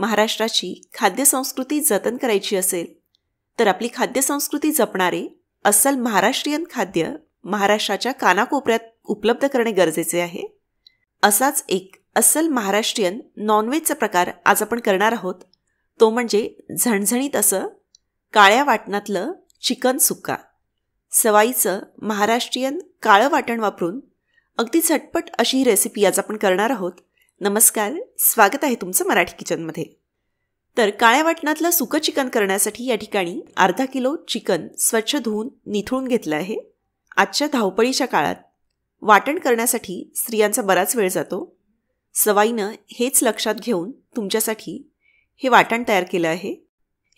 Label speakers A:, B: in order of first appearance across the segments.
A: महाराष्ट्राची खाद्यसंस्कृती जतन करायची असेल तर आपली खाद्यसंस्कृती जपणारे अस्सल महाराष्ट्रीयन खाद्य महाराष्ट्राच्या कानाकोपऱ्यात उपलब्ध करणे गरजेचे आहे असाच एक अस्सल महाराष्ट्रीयन नॉनव्हेजचा प्रकार आज आपण करणार आहोत तो म्हणजे झणझणीत असं काळ्या वाटणातलं चिकन सुक्का सवाईचं महाराष्ट्रीयन काळं वाटण वापरून अगदी झटपट अशी रेसिपी आज आपण करणार आहोत नमस्कार स्वागत आहे तुमचं मराठी किचनमध्ये तर काळ्या वाटणातलं सुकं चिकन करण्यासाठी या ठिकाणी अर्धा किलो चिकन स्वच्छ धुवून निथळून घेतलं आहे आजच्या धावपळीच्या काळात वाटण करण्यासाठी स्त्रियांचा बराच वेळ जातो सवाईनं हेच लक्षात घेऊन तुमच्यासाठी हे वाटण तयार केलं आहे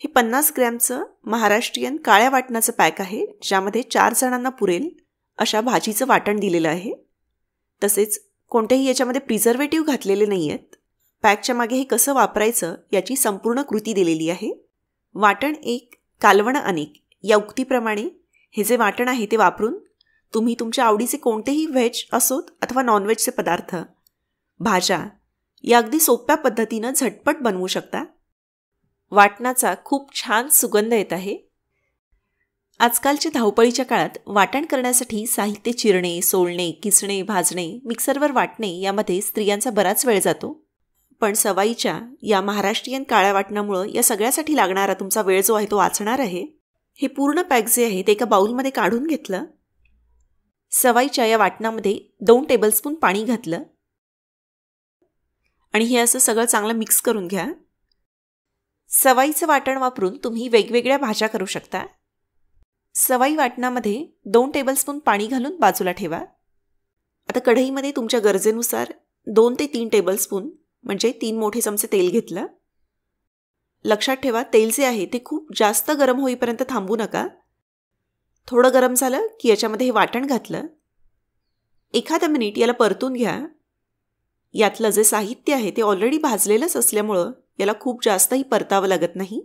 A: हे पन्नास ग्रॅमचं महाराष्ट्रीयन काळ्या वाटणाचं पॅक आहे ज्यामध्ये चार जणांना पुरेल अशा भाजीचं वाटण दिलेलं आहे तसेच कोणतेही याच्यामध्ये प्रिझर्वेटिव्ह घातलेले नाही आहेत पॅकच्या मागे हे कसं वापरायचं याची संपूर्ण कृती दिलेली आहे वाटण एक कालवण अनेक या उक्तीप्रमाणे हे जे वाटण आहे ते वापरून तुम्ही तुमच्या आवडीचे कोणतेही व्हेज असोत अथवा नॉनव्हेजचे पदार्थ भाज्या या अगदी सोप्या पद्धतीनं झटपट बनवू शकता वाटणाचा खूप छान सुगंध येत आहे आजकालच्या धावपळीच्या काळात वाटण करण्यासाठी साहित्य चिरणे सोलणे किसणे भाजणे मिक्सरवर वाटणे यामध्ये स्त्रियांचा बराच वेळ जातो पण सवाईच्या या महाराष्ट्रीयन काळ्या वाटणामुळं या सगळ्यासाठी लागणारा तुमचा वेळ जो आहे तो वाचणार आहे हे पूर्ण पॅक जे आहे ते एका बाऊलमध्ये काढून घेतलं सवाईच्या या वाटणामध्ये दोन टेबलस्पून पाणी घातलं आणि हे असं सगळं चांगलं मिक्स करून घ्या सवाईचं वाटण वापरून तुम्ही वेगवेगळ्या भाज्या करू शकता सवाई वाटणामध्ये दोन टेबलस्पून पाणी घालून बाजूला ठेवा आता कढईमध्ये तुमच्या गरजेनुसार दोन ते तीन टेबलस्पून म्हणजे तीन मोठे चमचे तेल घेतलं लक्षात ठेवा तेल जे आहे ते खूप जास्त गरम होईपर्यंत थांबू नका थोडं गरम झालं की याच्यामध्ये हे वाटण घातलं एखादं मिनिट याला परतून घ्या यातलं जे साहित्य आहे ते ऑलरेडी भाजलेलंच असल्यामुळं याला खूप जास्तही परतावं लागत नाही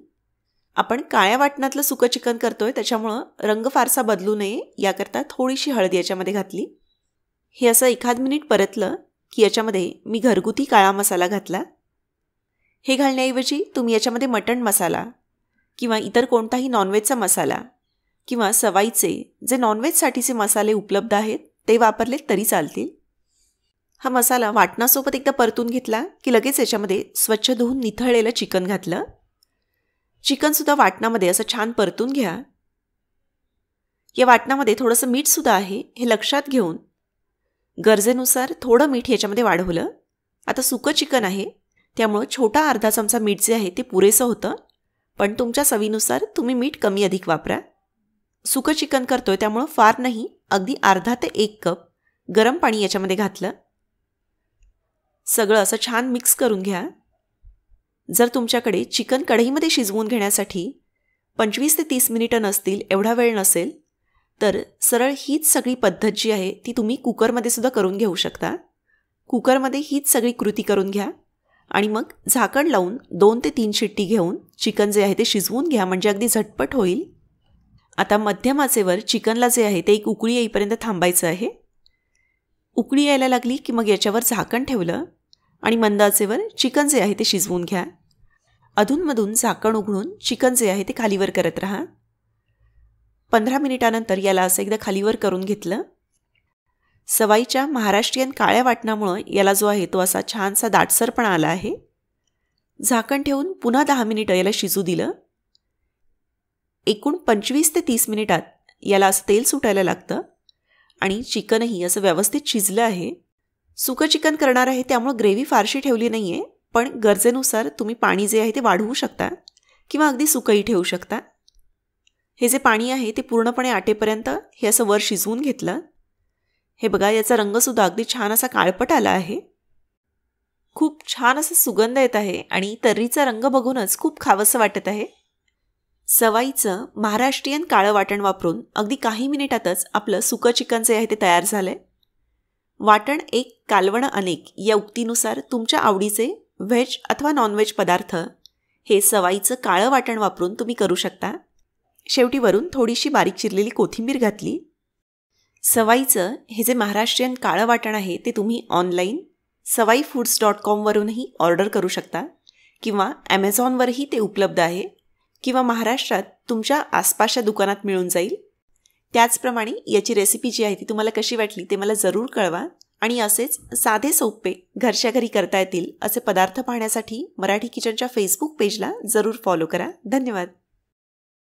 A: आपण काळ्या वाटणातलं सुकं चिकन करतोय त्याच्यामुळं रंग फारसा बदलू नये याकरता थोडीशी हळद याच्यामध्ये घातली हे असं एखाद मिनिट परतलं की याच्यामध्ये मी घरगुती काळा मसाला घातला हे घालण्याऐवजी तुम्ही याच्यामध्ये मटण मसाला किंवा इतर कोणताही नॉनव्हेजचा मसाला किंवा सवाईचे जे नॉनव्हेजसाठीचे मसाले उपलब्ध आहेत ते वापरले तरी चालतील हा मसाला वाटणासोबत एकदा परतून घेतला की लगेच याच्यामध्ये स्वच्छ धुवून निथळलेलं चिकन घातलं चिकनसुद्धा वाटणामध्ये असं छान परतून घ्या या वाटणामध्ये थोडंसं मीठसुद्धा आहे हे लक्षात घेऊन गरजेनुसार थोडं मीठ याच्यामध्ये वाढवलं आता सुकं चिकन आहे त्यामुळं छोटा अर्धा चमचा मीठ जे आहे ते पुरेसं होतं पण तुमच्या सवीनुसार तुम्ही मीठ कमी अधिक वापरा सुकं चिकन करतोय त्यामुळं फार नाही अगदी अर्धा ते एक कप गरम पाणी याच्यामध्ये घातलं सगळं असं छान मिक्स करून घ्या जर तुमच्याकडे चिकन कढईमध्ये शिजवून घेण्यासाठी पंचवीस ते तीस मिनिटं नसतील एवढा वेळ नसेल तर सरळ हीच सगळी पद्धत जी आहे ती तुम्ही कुकरमध्ये सुद्धा करून घेऊ शकता कुकरमध्ये हीच सगळी कृती करून घ्या आणि मग झाकण लावून दोन ते तीन शिट्टी घेऊन चिकन जे आहे ते शिजवून घ्या म्हणजे अगदी झटपट होईल आता मध्यम आचेवर चिकनला जे आहे ते एक उकळी येईपर्यंत थांबायचं आहे उकळी यायला लागली की मग याच्यावर झाकण ठेवलं आणि मंदाचेवर चिकन जे आहे ते शिजवून घ्या अधूनमधून झाकण उघडून चिकन जे आहे ते खालीवर करत राहा पंधरा मिनिटानंतर याला असं एकदा खालीवर करून घेतलं सवाईच्या महाराष्ट्रीयन काळ्या वाटणामुळं याला जो आहे तो असा छानसा पण आला आहे झाकण ठेवून पुन्हा दहा मिनिटं याला शिजू दिलं एकूण पंचवीस ते तीस मिनिटात याला असं तेल सुटायला लागतं आणि चिकनही असं व्यवस्थित शिजलं आहे सुकं चिकन करणार आहे त्यामुळं ग्रेव्ही फारशी ठेवली नाही आहे पण गरजेनुसार तुम्ही पाणी जे आहे ते वाढवू शकता किंवा अगदी सुकंही ठेवू शकता हे जे पाणी आहे ते पूर्णपणे आटेपर्यंत हे असं वर शिजवून घेतलं हे बघा याचा रंगसुद्धा अगदी छान असा काळपट आला आहे खूप छान असं सुगंध येत आहे आणि तर्रीचा रंग बघूनच खूप खावंसं वाटत आहे सवाईचं महाराष्ट्रीयन काळं वाटण वापरून अगदी काही मिनिटातच आपलं सुकं चिकन जे आहे ते तयार झालं आहे वाटण एक कालवण अनेक या उक्तीनुसार तुमच्या आवडीचे व्हेज अथवा नॉनव्हेज पदार्थ हे सवाईचं काळं वाटण वापरून तुम्ही करू शकता शेवटी वरून थोडीशी बारीक चिरलेली कोथिंबीर घातली सवाईचं हे जे महाराष्ट्रीयन काळं वाटण आहे ते तुम्ही ऑनलाईन सवाई फूड्स डॉट कॉमवरूनही ऑर्डर करू शकता किंवा ॲमेझॉनवरही ते उपलब्ध आहे किंवा महाराष्ट्रात तुमच्या आसपासच्या दुकानात मिळून जाईल त्याचप्रमाणे याची रेसिपी जी आहे ती तुम्हाला कशी वाटली ते मला जरूर कळवा आणि असेच साधे सोपे घरच्या घरी करता येतील असे पदार्थ पाहण्यासाठी मराठी किचनच्या फेसबुक पेजला जरूर फॉलो करा धन्यवाद